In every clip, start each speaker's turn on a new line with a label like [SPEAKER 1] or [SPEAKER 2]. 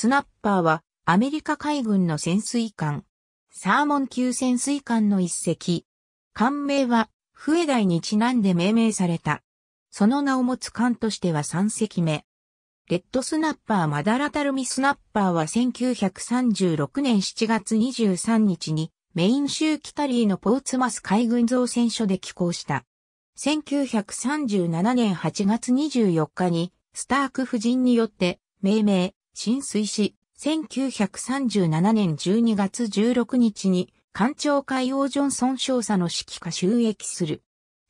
[SPEAKER 1] スナッパーはアメリカ海軍の潜水艦、サーモン級潜水艦の一隻。艦名は、笛台にちなんで命名された。その名を持つ艦としては3隻目。レッドスナッパーマダラタルミスナッパーは1936年7月23日にメイン州キタリーのポーツマス海軍造船所で寄港した。1937年8月24日にスターク夫人によって命名、浸水し、1937年12月16日に、官庁海王ジョンソン少佐の指揮下収益する。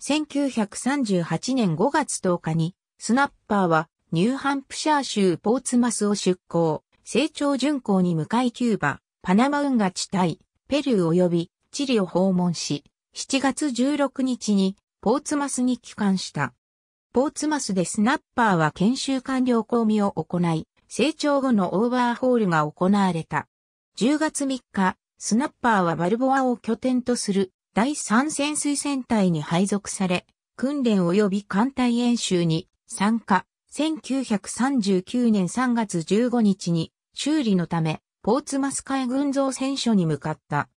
[SPEAKER 1] 1938年5月10日に、スナッパーはニューハンプシャー州ポーツマスを出港、成長巡航に向かいキューバ、パナマ運河地帯、ペルー及びチリを訪問し、7月16日にポーツマスに帰還した。ポーツマスでスナッパーは研修官僚公務を行い、成長後のオーバーホールが行われた。10月3日、スナッパーはバルボアを拠点とする第3潜水船隊に配属され、訓練及び艦隊演習に参加。1939年3月15日に修理のため、ポーツマス海軍造船所に向かった。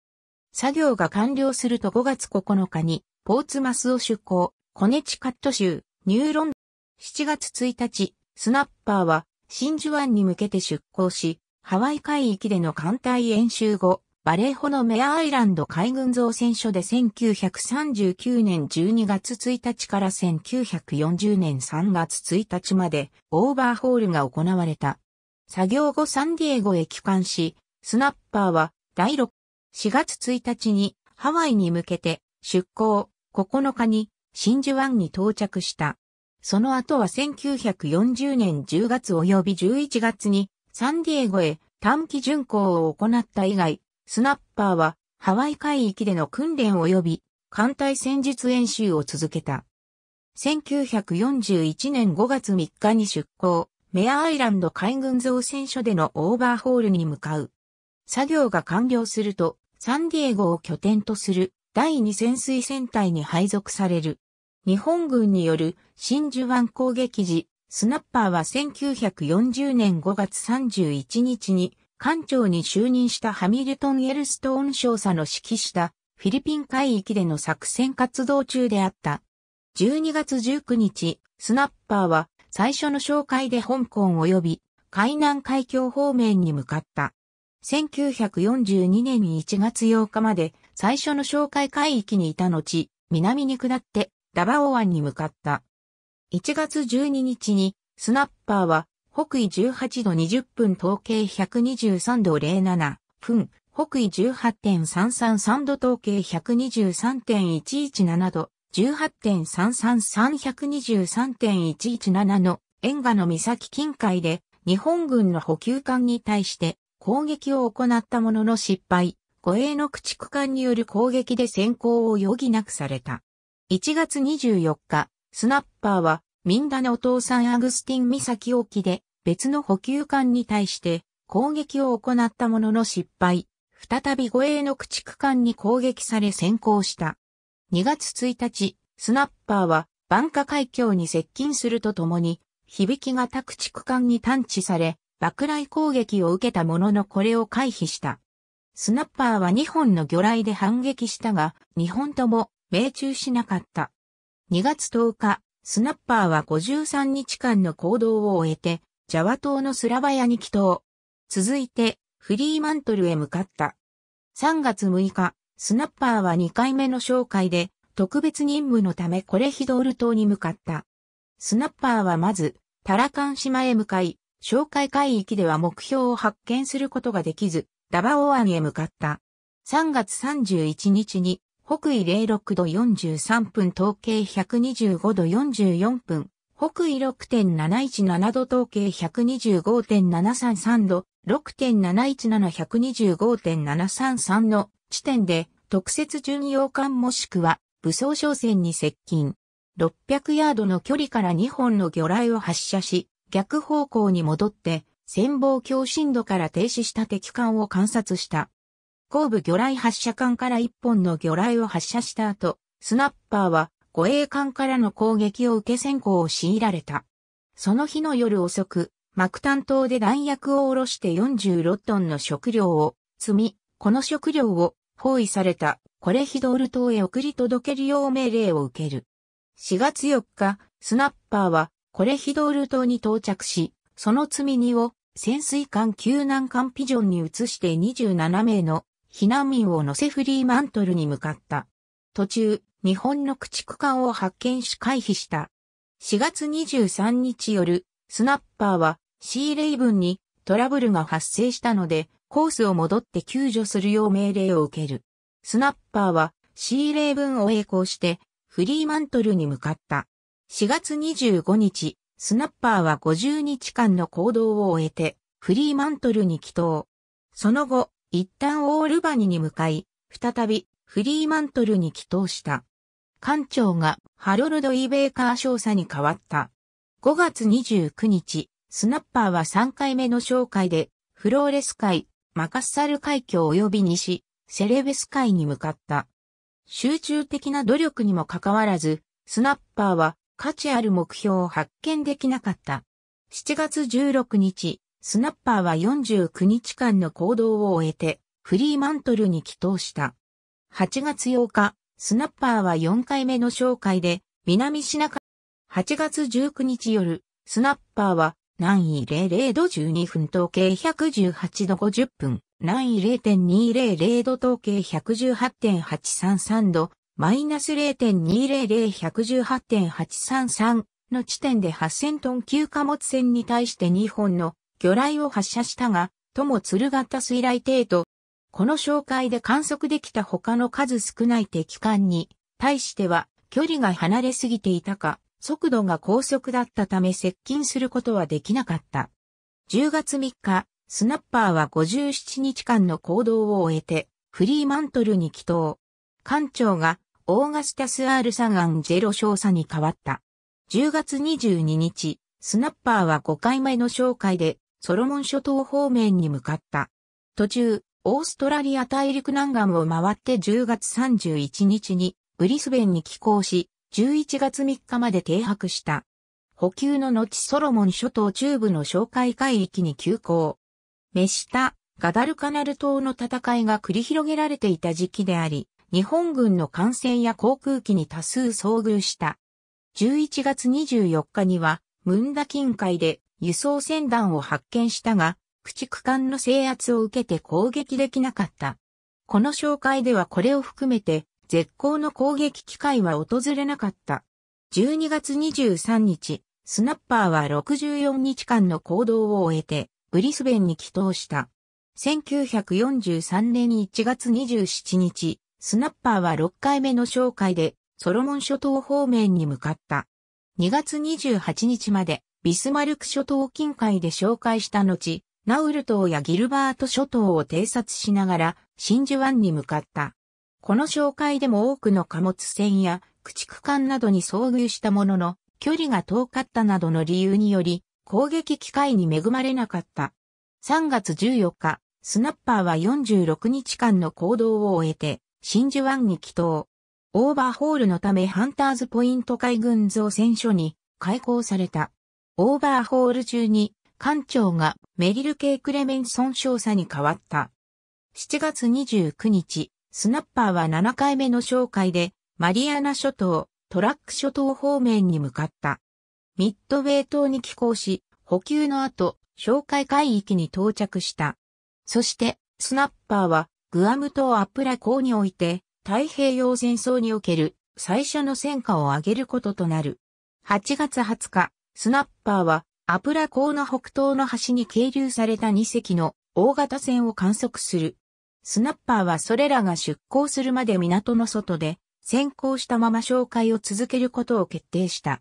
[SPEAKER 1] 作業が完了すると5月9日に、ポーツマスを出港、コネチカット州、ニューロン。7月1日、スナッパーは真珠湾に向けて出港し、ハワイ海域での艦隊演習後、バレーホのメアアイランド海軍造船所で1939年12月1日から1940年3月1日までオーバーホールが行われた。作業後サンディエゴへ帰還し、スナッパーは第6、4月1日にハワイに向けて出港9日に真珠湾に到着した。その後は1940年10月及び11月にサンディエゴへ短期巡航を行った以外、スナッパーはハワイ海域での訓練及び艦隊戦術演習を続けた。1941年5月3日に出航、メアアイランド海軍造船所でのオーバーホールに向かう。作業が完了すると、サンディエゴを拠点とする第2潜水戦隊に配属される。日本軍による真珠湾攻撃時、スナッパーは1940年5月31日に艦長に就任したハミルトン・エルストーン少佐の指揮したフィリピン海域での作戦活動中であった。12月19日、スナッパーは最初の紹介で香港及び海南海峡方面に向かった。1942年1月8日まで最初の紹介海域にいた後、南に下ってダバオ湾に向かった。1月12日に、スナッパーは、北緯18度20分統計123度07分、北緯18.333度統計123.117度、18.333123.117の沿岸の岬近海で日本軍の補給艦に対して攻撃を行ったものの失敗、護衛の駆逐艦による攻撃で先行を余儀なくされた。1月24日、スナッパーは、ミンダのお父さんアグスティン岬沖で、別の補給艦に対して、攻撃を行ったものの失敗。再び護衛の駆逐艦に攻撃され先行した。2月1日、スナッパーは、バンカ海峡に接近するとともに、響き型駆逐艦に探知され、爆雷攻撃を受けたもののこれを回避した。スナッパーは2本の魚雷で反撃したが、2本とも命中しなかった。2月10日、スナッパーは53日間の行動を終えて、ジャワ島のスラバヤに帰島。続いて、フリーマントルへ向かった。3月6日、スナッパーは2回目の紹介で、特別任務のためコレヒドール島に向かった。スナッパーはまず、タラカン島へ向かい、紹介海域では目標を発見することができず、ダバオアンへ向かった。3月31日に北緯06度43分、統計125度44分、北緯6.717度、統計125.733度、6.717125.733の地点で特設巡洋艦もしくは武装商船に接近。600ヤードの距離から2本の魚雷を発射し、逆方向に戻って、潜望鏡深度から停止した敵艦を観察した。後部魚雷発射管から1本の魚雷を発射した後、スナッパーは護衛艦からの攻撃を受け先行を強いられた。その日の夜遅く、マクタン島で弾薬を下ろして46トンの食料を積み、この食料を包囲されたコレヒドール島へ送り届けるよう命令を受ける。4月4日、スナッパーはコレヒドール島に到着し、その積み荷を潜水艦救難艦ピジョンに移して27名の避難民を乗せフリーマントルに向かった。途中、日本の駆逐艦を発見し回避した。4月23日夜、スナッパーはシーレイブンにトラブルが発生したので、コースを戻って救助するよう命令を受ける。スナッパーはシーレイブンを栄光して、フリーマントルに向かった。4月25日、スナッパーは50日間の行動を終えて、フリーマントルに帰投。その後、一旦オールバニに向かい、再びフリーマントルに帰投した。艦長がハロルド・イーベーカー少佐に変わった。5月29日、スナッパーは3回目の紹介で、フローレス海、マカッサル海峡及び西、セレベス海に向かった。集中的な努力にもかかわらず、スナッパーは価値ある目標を発見できなかった。7月16日、スナッパーは49日間の行動を終えて、フリーマントルに帰投した。8月8日、スナッパーは4回目の紹介で、南シナ海、8月19日夜、スナッパーは、南緯00度12分統計118度50分、南緯0.200度統計118.833度、マイナス0.200118.833の地点で8000トン級貨物船に対して2本の魚雷を発射したが、とも鶴型水雷艇と、この紹介で観測できた他の数少ない敵艦に、対しては距離が離れすぎていたか、速度が高速だったため接近することはできなかった。10月3日、スナッパーは57日間の行動を終えて、フリーマントルに帰島。艦長がオーガスタス・アール・サガン・ジェロ少佐に変わった。10月22日、スナッパーは5回目の紹介でソロモン諸島方面に向かった。途中、オーストラリア大陸南岸を回って10月31日にブリスベンに寄港し、11月3日まで停泊した。補給の後ソロモン諸島中部の紹介海域に急行。シタ・ガダルカナル島の戦いが繰り広げられていた時期であり、日本軍の艦船や航空機に多数遭遇した。11月24日には、ムンダ近海で輸送船団を発見したが、駆逐艦の制圧を受けて攻撃できなかった。この紹介ではこれを含めて、絶好の攻撃機会は訪れなかった。12月23日、スナッパーは64日間の行動を終えて、ブリスベンに帰投した。1943年1月27日、スナッパーは6回目の紹介で、ソロモン諸島方面に向かった。2月28日まで、ビスマルク諸島近海で紹介した後、ナウル島やギルバート諸島を偵察しながら真珠湾に向かった。この紹介でも多くの貨物船や駆逐艦などに遭遇したものの、距離が遠かったなどの理由により、攻撃機会に恵まれなかった。3月14日、スナッパーは46日間の行動を終えて、真珠湾に帰島。オーバーホールのためハンターズポイント海軍造船所に開港された。オーバーホール中に、艦長がメリル・ケイ・クレメンソン少佐に変わった。7月29日、スナッパーは7回目の紹介で、マリアナ諸島、トラック諸島方面に向かった。ミッドウェー島に寄港し、補給の後、紹介海域に到着した。そして、スナッパーは、グアム島アプラ港において、太平洋戦争における最初の戦果を上げることとなる。8月20日、スナッパーは、アプラ港の北東の端に係留された2隻の大型船を観測する。スナッパーはそれらが出港するまで港の外で、先行したまま紹介を続けることを決定した。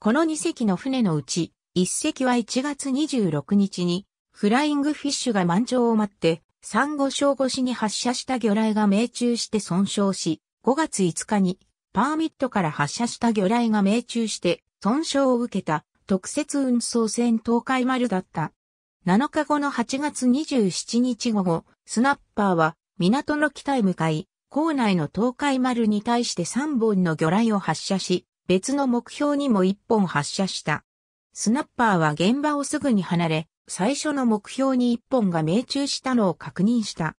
[SPEAKER 1] この2隻の船のうち、1隻は1月26日に、フライングフィッシュが満潮を待って、サンゴ礁越しに発射した魚雷が命中して損傷し、5月5日に、パーミットから発射した魚雷が命中して、損傷を受けた特設運送船東海丸だった。7日後の8月27日午後、スナッパーは港の北へ向かい、港内の東海丸に対して3本の魚雷を発射し、別の目標にも1本発射した。スナッパーは現場をすぐに離れ、最初の目標に1本が命中したのを確認した。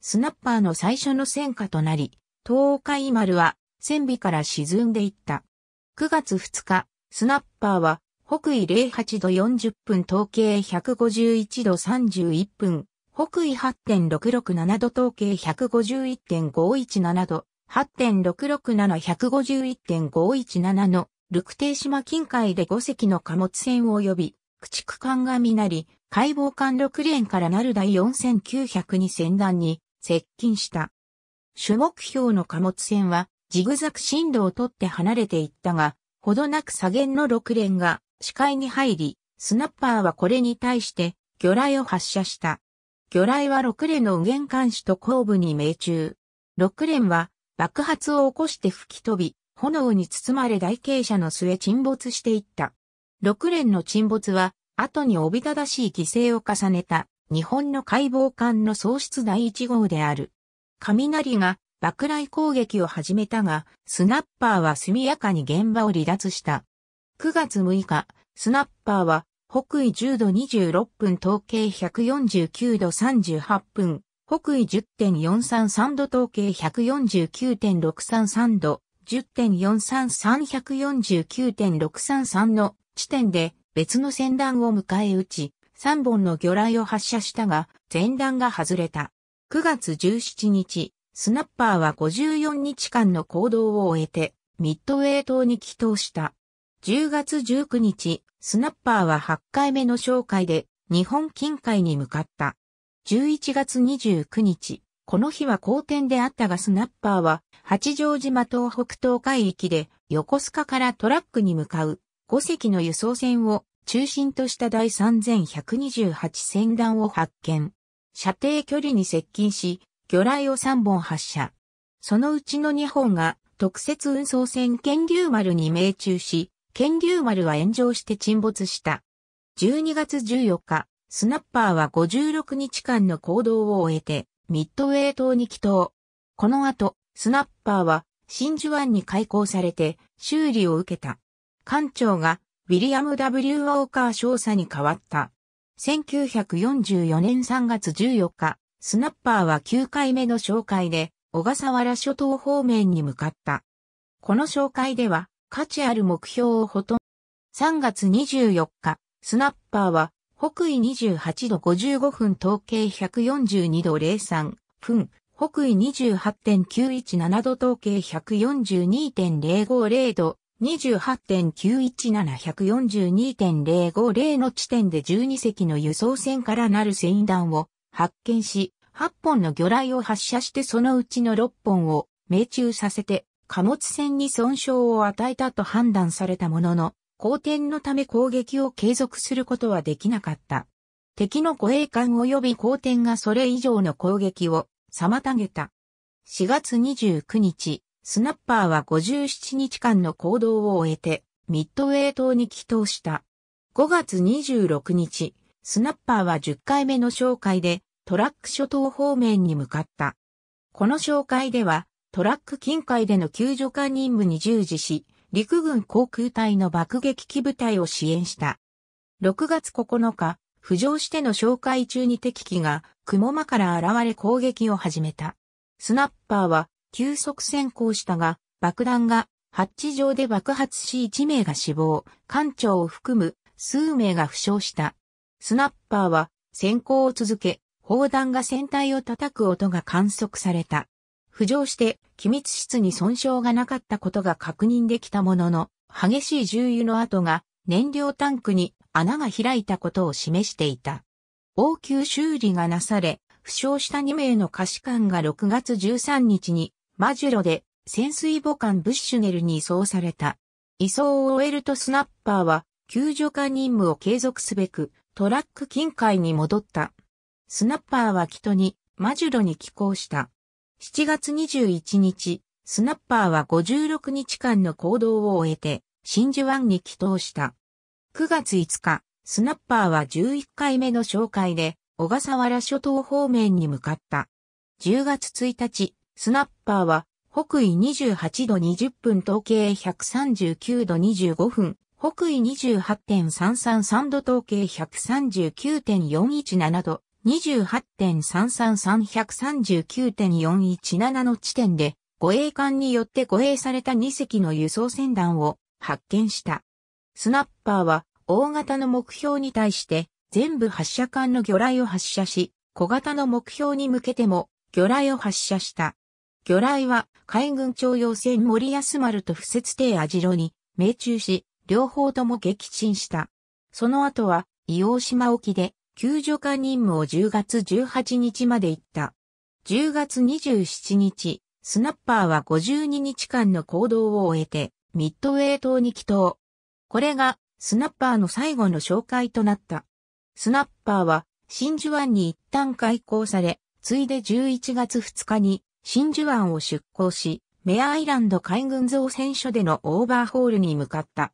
[SPEAKER 1] スナッパーの最初の戦果となり、東海丸は船尾から沈んでいった。9月2日、スナッパーは、北緯08度40分統計151度31分、北緯8.667度統計151.517度、8.667151.517の、ルクテ島近海で5隻の貨物船及び、駆逐艦がみなり、解剖艦6連からなる第4902船団に接近した。主目標の貨物船は、ジグザグ進路をとって離れていったが、ほどなく左舷の6連が視界に入り、スナッパーはこれに対して魚雷を発射した。魚雷は6連の右舷監視と後部に命中。6連は爆発を起こして吹き飛び、炎に包まれ台形斜の末沈没していった。6連の沈没は、後におびただしい犠牲を重ねた、日本の解剖艦の喪失第1号である。雷が爆雷攻撃を始めたが、スナッパーは速やかに現場を離脱した。9月6日、スナッパーは北緯10度26分統計149度38分、北緯10.433度統計149.633度、10.433149.633の地点で別の船団を迎え撃ち、3本の魚雷を発射したが、前段が外れた。9月17日、スナッパーは54日間の行動を終えて、ミッドウェー島に帰島した。10月19日、スナッパーは8回目の紹介で、日本近海に向かった。11月29日、この日は好天であったがスナッパーは、八丈島東北東海域で、横須賀からトラックに向かう、5隻の輸送船を中心とした第3128船団を発見。射程距離に接近し、魚雷を3本発射。そのうちの2本が特設運送船剣竜丸に命中し、剣竜丸は炎上して沈没した。12月14日、スナッパーは56日間の行動を終えて、ミッドウェー島に帰島。この後、スナッパーは真珠湾に開港されて修理を受けた。艦長がウィリアム・ W・ ウォーカー少佐に変わった。1944年3月14日、スナッパーは9回目の紹介で、小笠原諸島方面に向かった。この紹介では、価値ある目標をほとんど、3月24日、スナッパーは、北緯28度55分統計142度03分、北緯28.917度統計142.050度、28.917142.050の地点で12隻の輸送船からなる船団を発見し、8本の魚雷を発射してそのうちの6本を命中させて貨物船に損傷を与えたと判断されたものの、後転のため攻撃を継続することはできなかった。敵の護衛艦及び後転がそれ以上の攻撃を妨げた。4月29日、スナッパーは57日間の行動を終えて、ミッドウェイ島に帰島した。5月26日、スナッパーは10回目の紹介でトラック諸島方面に向かった。この紹介ではトラック近海での救助艦任務に従事し、陸軍航空隊の爆撃機部隊を支援した。6月9日、浮上しての紹介中に敵機が雲間から現れ攻撃を始めた。スナッパーは急速先行したが、爆弾がハッチ上で爆発し1名が死亡、艦長を含む数名が負傷した。スナッパーは先行を続け、砲弾が船体を叩く音が観測された。浮上して機密室に損傷がなかったことが確認できたものの、激しい重油の跡が燃料タンクに穴が開いたことを示していた。応急修理がなされ、負傷した2名の可視官が6月13日にマジュロで潜水母艦ブッシュネルに移送された。移送を終えるとスナッパーは救助艦任務を継続すべくトラック近海に戻った。スナッパーは北に、マジュロに寄港した。7月21日、スナッパーは56日間の行動を終えて、真珠湾に帰島した。9月5日、スナッパーは11回目の紹介で、小笠原諸島方面に向かった。10月1日、スナッパーは、北緯28度20分東経139度25分、北緯28.333度統計139.417度、28.333139.417の地点で、護衛艦によって護衛された2隻の輸送船団を発見した。スナッパーは、大型の目標に対して、全部発射艦の魚雷を発射し、小型の目標に向けても、魚雷を発射した。魚雷は海軍徴用船森安丸と不設定網代に命中し、両方とも撃沈した。その後は、伊王島沖で救助課任務を10月18日まで行った。10月27日、スナッパーは52日間の行動を終えて、ミッドウェー島に帰島。これが、スナッパーの最後の紹介となった。スナッパーは、真珠湾に一旦開港され、ついで11月2日に、真珠湾を出港し、メアアイランド海軍造船所でのオーバーホールに向かった。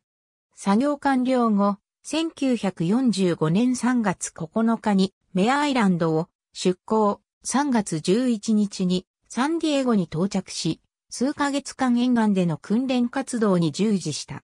[SPEAKER 1] 作業完了後、1945年3月9日にメアアイランドを出港、3月11日にサンディエゴに到着し、数ヶ月間沿岸での訓練活動に従事した。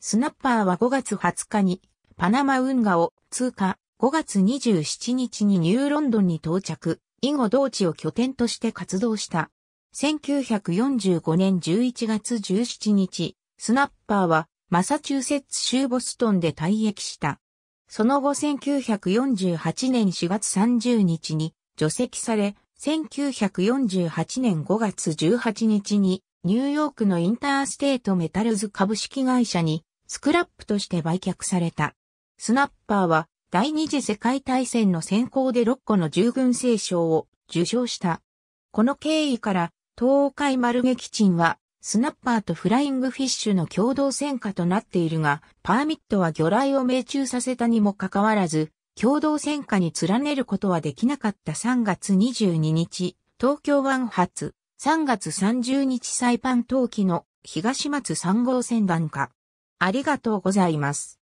[SPEAKER 1] スナッパーは5月20日にパナマ運河を通過、5月27日にニューロンドンに到着、以後同地を拠点として活動した。1945年11月17日、スナッパーはマサチューセッツ州ボストンで退役した。その後1948年4月30日に除籍され、1948年5月18日にニューヨークのインターステートメタルズ株式会社にスクラップとして売却された。スナッパーは第二次世界大戦の先行で6個の従軍聖賞を受賞した。この経緯から東海丸撃沈はスナッパーとフライングフィッシュの共同戦果となっているが、パーミットは魚雷を命中させたにもかかわらず、共同戦果に連ねることはできなかった3月22日、東京湾発、3月30日サイパン冬季の東松3号船団下。ありがとうございます。